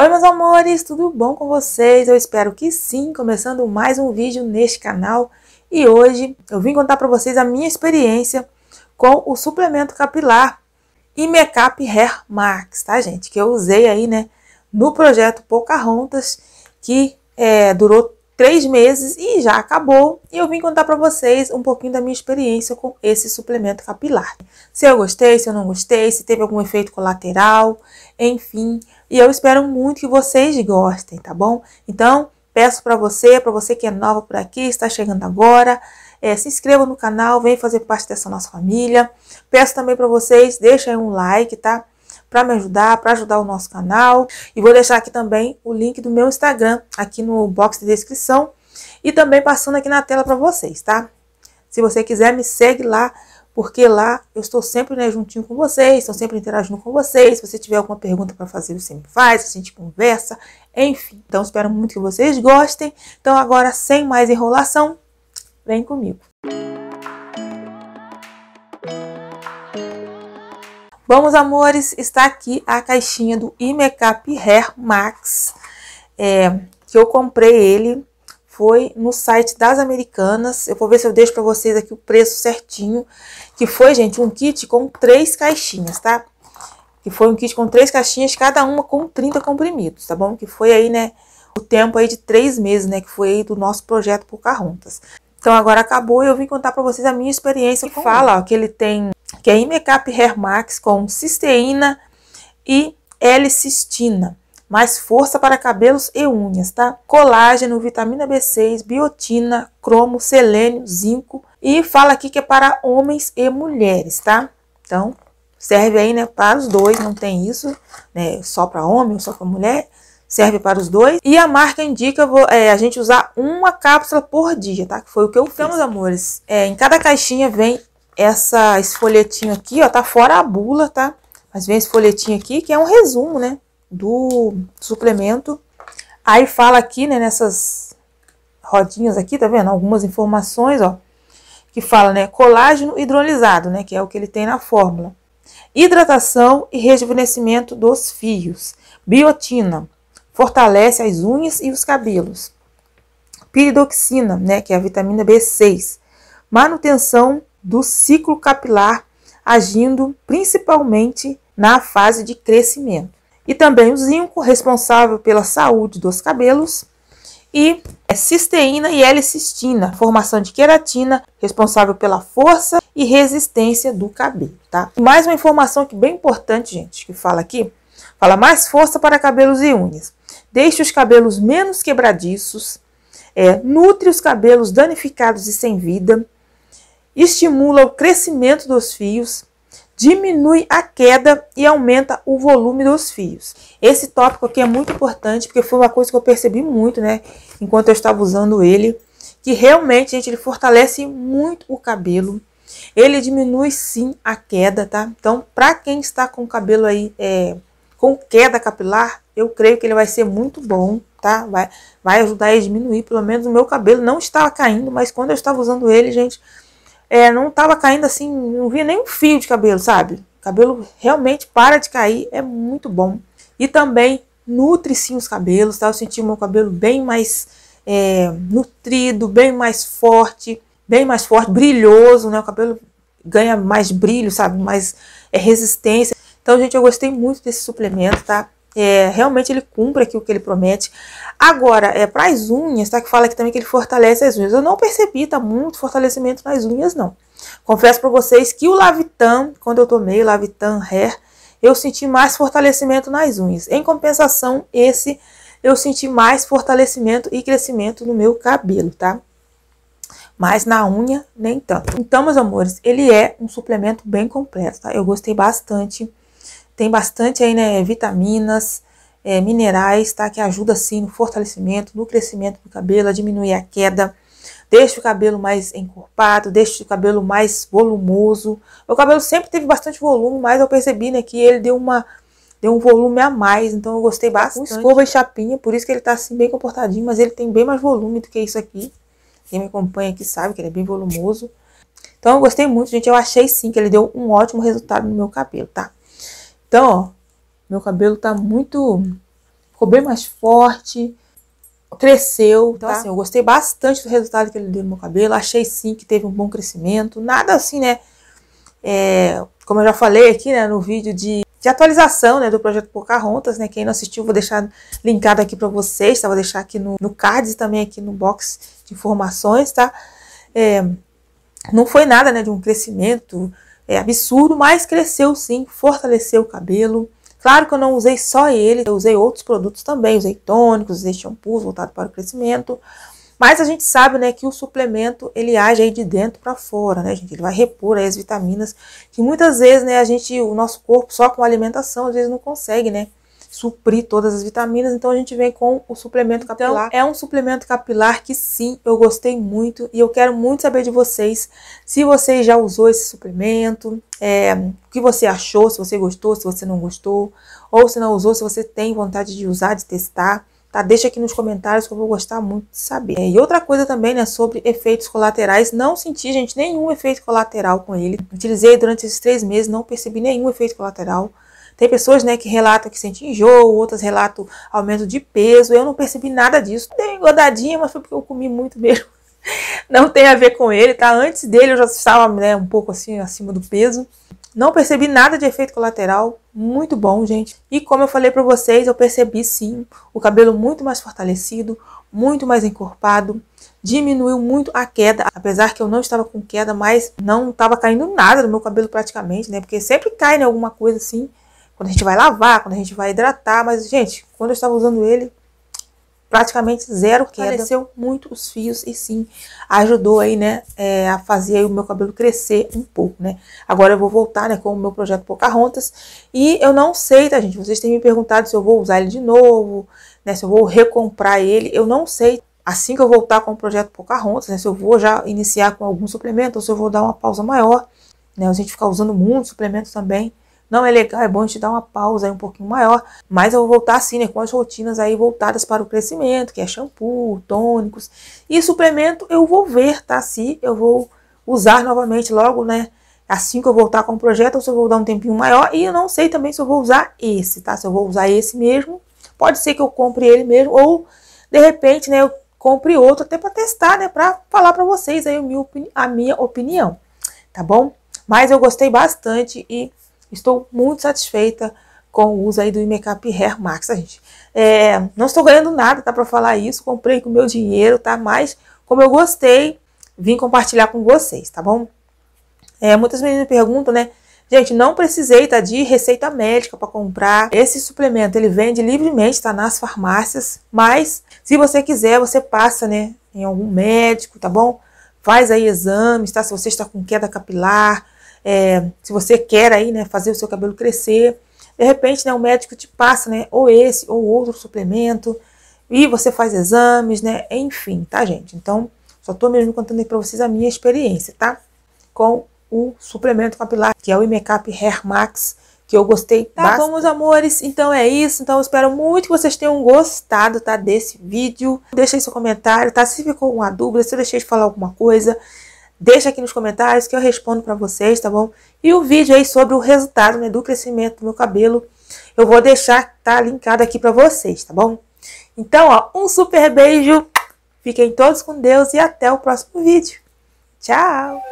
Oi meus amores, tudo bom com vocês? Eu espero que sim, começando mais um vídeo neste canal e hoje eu vim contar para vocês a minha experiência com o suplemento capilar e Makeup Hair Max, tá gente? Que eu usei aí, né, no projeto Pocahontas, que é, durou três meses e já acabou. E eu vim contar para vocês um pouquinho da minha experiência com esse suplemento capilar. Se eu gostei, se eu não gostei, se teve algum efeito colateral, enfim. E eu espero muito que vocês gostem, tá bom? Então, peço para você, para você que é nova por aqui, está chegando agora, é, se inscreva no canal, vem fazer parte dessa nossa família. Peço também para vocês, deixem um like, tá? para me ajudar, para ajudar o nosso canal. E vou deixar aqui também o link do meu Instagram aqui no box de descrição e também passando aqui na tela para vocês, tá? Se você quiser, me segue lá, porque lá eu estou sempre né, juntinho com vocês, estou sempre interagindo com vocês. Se você tiver alguma pergunta para fazer, você me faz, a gente conversa, enfim. Então, espero muito que vocês gostem. Então, agora, sem mais enrolação, vem comigo. Música Bom, meus amores, está aqui a caixinha do Imecap Hair Max, é, que eu comprei ele, foi no site das Americanas. Eu vou ver se eu deixo para vocês aqui o preço certinho, que foi, gente, um kit com três caixinhas, tá? Que foi um kit com três caixinhas, cada uma com 30 comprimidos, tá bom? Que foi aí, né, o tempo aí de três meses, né, que foi aí do nosso projeto por Carruntas. Então agora acabou e eu vim contar para vocês a minha experiência. Que Fala ó, que ele tem que é Imecap Max com cisteína e L-cistina. Mais força para cabelos e unhas, tá? Colágeno, vitamina B6, biotina, cromo, selênio, zinco. E fala aqui que é para homens e mulheres, tá? Então, serve aí, né, para os dois, não tem isso, né, só para homem ou só para mulher, serve para os dois. E a marca indica é, a gente usar uma cápsula por dia, tá? Que foi o que eu fiz, meus amores. É, em cada caixinha vem essa, esse folhetinho aqui, ó, tá fora a bula, tá? Mas vem esse folhetinho aqui, que é um resumo, né, do suplemento. Aí fala aqui, né, nessas rodinhas aqui, tá vendo? Algumas informações, ó, que fala, né, colágeno hidrolisado, né, que é o que ele tem na fórmula. Hidratação e rejuvenescimento dos fios. Biotina, fortalece as unhas e os cabelos. Piridoxina, né, que é a vitamina B6. Manutenção do ciclo capilar, agindo principalmente na fase de crescimento. E também o zinco, responsável pela saúde dos cabelos, e é, cisteína e L-cistina, formação de queratina, responsável pela força e resistência do cabelo, tá? Mais uma informação que bem importante, gente, que fala aqui, fala mais força para cabelos e unhas. deixa os cabelos menos quebradiços, é, nutre os cabelos danificados e sem vida, estimula o crescimento dos fios, diminui a queda e aumenta o volume dos fios. Esse tópico aqui é muito importante porque foi uma coisa que eu percebi muito, né, enquanto eu estava usando ele, que realmente, gente, ele fortalece muito o cabelo. Ele diminui sim a queda, tá? Então, para quem está com o cabelo aí é, com queda capilar, eu creio que ele vai ser muito bom, tá? Vai, vai ajudar a diminuir, pelo menos o meu cabelo não estava caindo, mas quando eu estava usando ele, gente, é, não tava caindo assim, não via nem um fio de cabelo, sabe? cabelo realmente para de cair, é muito bom. E também nutre sim os cabelos, tá? Eu senti o meu cabelo bem mais é, nutrido, bem mais forte, bem mais forte, brilhoso, né? O cabelo ganha mais brilho, sabe? Mais é, resistência. Então, gente, eu gostei muito desse suplemento, tá? É, realmente ele cumpre aquilo que ele promete. Agora, é para as unhas, tá? Que fala aqui também que ele fortalece as unhas. Eu não percebi, tá muito fortalecimento nas unhas, não. Confesso para vocês que o Lavitan, quando eu tomei o Lavitan Hair, eu senti mais fortalecimento nas unhas. Em compensação, esse eu senti mais fortalecimento e crescimento no meu cabelo, tá? Mas na unha, nem tanto. Então, meus amores, ele é um suplemento bem completo, tá? Eu gostei bastante. Tem bastante aí, né, vitaminas, é, minerais, tá? Que ajuda sim no fortalecimento, no crescimento do cabelo, a diminuir a queda. Deixa o cabelo mais encorpado, deixa o cabelo mais volumoso. Meu cabelo sempre teve bastante volume, mas eu percebi, né, que ele deu uma deu um volume a mais, então eu gostei é, bastante. Com escova e chapinha, por isso que ele tá assim bem comportadinho, mas ele tem bem mais volume do que isso aqui. Quem me acompanha aqui sabe que ele é bem volumoso. Então eu gostei muito, gente. Eu achei sim que ele deu um ótimo resultado no meu cabelo, tá? Então, ó, meu cabelo tá muito. Ficou bem mais forte, cresceu. Tá? Então, tá? assim, eu gostei bastante do resultado que ele deu no meu cabelo. Achei sim que teve um bom crescimento. Nada assim, né? É, como eu já falei aqui, né, no vídeo de, de atualização, né, do projeto Pocahontas, né, quem não assistiu, vou deixar linkado aqui para vocês, tá, vou deixar aqui no, no cards e também aqui no box de informações, tá, é, não foi nada, né, de um crescimento é absurdo, mas cresceu sim, fortaleceu o cabelo. Claro que eu não usei só ele, eu usei outros produtos também, usei tônicos, usei shampoos voltados para o crescimento. Mas a gente sabe, né, que o suplemento, ele age aí de dentro para fora, né, gente? Ele vai repor as vitaminas que muitas vezes, né, a gente, o nosso corpo só com alimentação, às vezes não consegue, né? suprir todas as vitaminas, então a gente vem com o suplemento então, capilar. Então, é um suplemento capilar que sim, eu gostei muito e eu quero muito saber de vocês se você já usou esse suplemento, é, o que você achou, se você gostou, se você não gostou, ou se não usou, se você tem vontade de usar, de testar tá? Deixa aqui nos comentários que eu vou gostar muito de saber. É, e outra coisa também, né, sobre efeitos colaterais, não senti, gente, nenhum efeito colateral com ele. Utilizei durante esses três meses, não percebi nenhum efeito colateral. Tem pessoas, né, que relatam que sente enjoo, outras relatam aumento de peso. Eu não percebi nada disso. Dei engordadinha, mas foi porque eu comi muito mesmo. Não tem a ver com ele, tá? Antes dele eu já estava, né, um pouco assim acima do peso. Não percebi nada de efeito colateral, muito bom, gente. E como eu falei para vocês, eu percebi sim o cabelo muito mais fortalecido, muito mais encorpado, diminuiu muito a queda, apesar que eu não estava com queda, mas não estava caindo nada no meu cabelo praticamente, né? Porque sempre cai em né, alguma coisa assim quando a gente vai lavar, quando a gente vai hidratar. Mas, gente, quando eu estava usando ele, praticamente zero queda. cresceu muito os fios e sim, ajudou aí, né, é, a fazer o meu cabelo crescer um pouco, né. Agora eu vou voltar, né, com o meu projeto Pocahontas. E eu não sei, tá, gente? Vocês têm me perguntado se eu vou usar ele de novo, né, se eu vou recomprar ele. Eu não sei assim que eu voltar com o projeto Pocahontas, né, se eu vou já iniciar com algum suplemento ou se eu vou dar uma pausa maior, né, a gente ficar usando muito suplemento também. Não, é legal, ah, é bom a gente dar uma pausa aí um pouquinho maior, mas eu vou voltar assim, né, com as rotinas aí voltadas para o crescimento, que é shampoo, tônicos. E suplemento eu vou ver, tá? Se eu vou usar novamente logo, né, assim que eu voltar com o projeto, ou se eu vou dar um tempinho maior, e eu não sei também se eu vou usar esse, tá? Se eu vou usar esse mesmo, pode ser que eu compre ele mesmo, ou de repente, né, eu compre outro, até para testar, né, para falar para vocês aí a minha, opinião, tá bom? Mas eu gostei bastante e Estou muito satisfeita com o uso aí do Imecap Hair Max, tá, gente. É, não estou ganhando nada, tá, para falar isso. Comprei com meu dinheiro, tá? Mas como eu gostei, vim compartilhar com vocês, tá bom? É, muitas meninas me perguntam, né? Gente, não precisei tá, de receita médica para comprar. Esse suplemento ele vende livremente, tá nas farmácias. Mas se você quiser, você passa, né, em algum médico, tá bom? Faz aí exames, tá? Se você está com queda capilar, é, se você quer aí, né, fazer o seu cabelo crescer, de repente, né, o médico te passa, né, ou esse ou outro suplemento, e você faz exames, né, enfim, tá, gente? Então, só tô mesmo contando aí pra vocês a minha experiência, tá? Com o suplemento capilar, que é o Imecap Hair Max, que eu gostei Tá bastante. bom, meus amores, então é isso. Então eu espero muito que vocês tenham gostado, tá, desse vídeo. Deixa aí seu comentário, tá? Se ficou alguma dúvida, se eu deixei de falar alguma coisa, Deixa aqui nos comentários que eu respondo para vocês, tá bom? E o vídeo aí sobre o resultado né, do crescimento do meu cabelo, eu vou deixar, tá linkado aqui para vocês, tá bom? Então, ó, um super beijo, fiquem todos com Deus e até o próximo vídeo. Tchau!